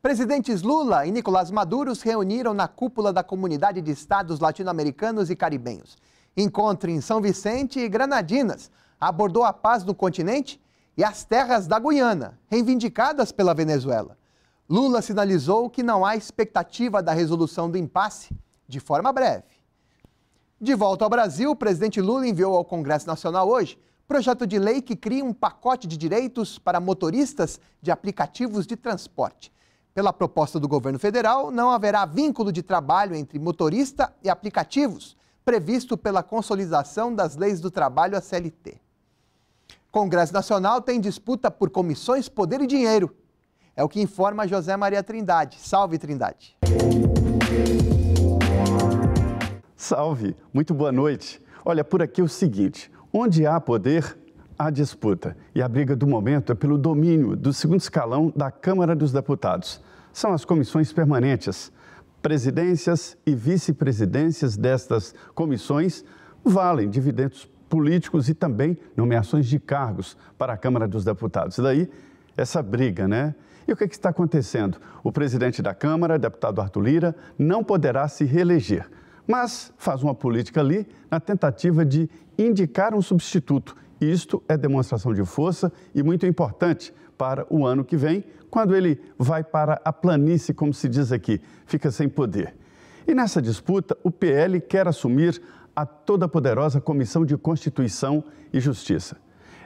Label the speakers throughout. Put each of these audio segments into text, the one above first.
Speaker 1: Presidentes Lula e Nicolás Maduro se reuniram na cúpula da Comunidade de Estados Latino-Americanos e Caribenhos. Encontro em São Vicente e Granadinas abordou a paz no continente e as terras da Guiana, reivindicadas pela Venezuela. Lula sinalizou que não há expectativa da resolução do impasse de forma breve. De volta ao Brasil, o presidente Lula enviou ao Congresso Nacional hoje projeto de lei que cria um pacote de direitos para motoristas de aplicativos de transporte. Pela proposta do governo federal, não haverá vínculo de trabalho entre motorista e aplicativos, previsto pela consolidação das leis do trabalho a CLT. Congresso Nacional tem disputa por comissões, poder e dinheiro. É o que informa José Maria Trindade. Salve, Trindade.
Speaker 2: Salve, muito boa noite. Olha, por aqui é o seguinte: onde há poder, a disputa e a briga do momento é pelo domínio do segundo escalão da Câmara dos Deputados. São as comissões permanentes. Presidências e vice-presidências destas comissões valem dividendos políticos e também nomeações de cargos para a Câmara dos Deputados. Daí essa briga, né? E o que, é que está acontecendo? O presidente da Câmara, deputado Arthur Lira, não poderá se reeleger, mas faz uma política ali na tentativa de indicar um substituto isto é demonstração de força e muito importante para o ano que vem, quando ele vai para a planície, como se diz aqui, fica sem poder. E nessa disputa, o PL quer assumir a toda-poderosa Comissão de Constituição e Justiça.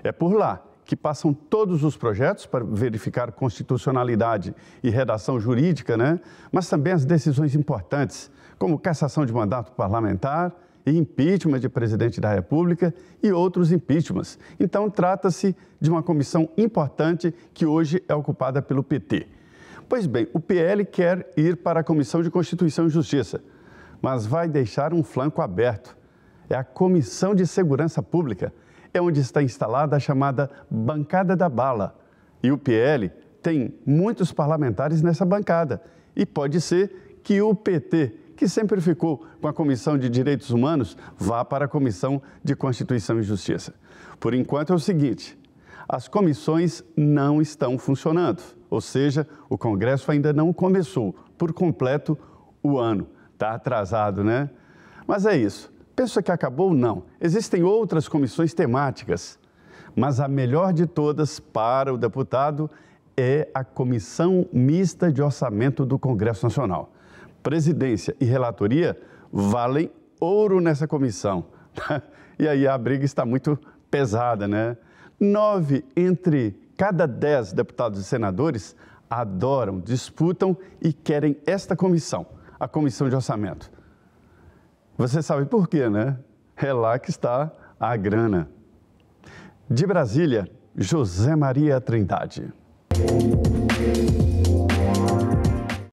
Speaker 2: É por lá que passam todos os projetos para verificar constitucionalidade e redação jurídica, né? mas também as decisões importantes, como cassação de mandato parlamentar, e impeachment de presidente da República e outros impeachments. Então, trata-se de uma comissão importante que hoje é ocupada pelo PT. Pois bem, o PL quer ir para a Comissão de Constituição e Justiça, mas vai deixar um flanco aberto. É a Comissão de Segurança Pública, é onde está instalada a chamada Bancada da Bala. E o PL tem muitos parlamentares nessa bancada. E pode ser que o PT que sempre ficou com a Comissão de Direitos Humanos, vá para a Comissão de Constituição e Justiça. Por enquanto é o seguinte: as comissões não estão funcionando, ou seja, o Congresso ainda não começou por completo o ano. Está atrasado, né? Mas é isso. Pensa que acabou? Não. Existem outras comissões temáticas, mas a melhor de todas para o deputado é a Comissão Mista de Orçamento do Congresso Nacional presidência e relatoria valem ouro nessa comissão. E aí a briga está muito pesada, né? Nove entre cada dez deputados e senadores adoram, disputam e querem esta comissão, a Comissão de Orçamento. Você sabe por quê, né? É lá que está a grana. De Brasília, José Maria Trindade.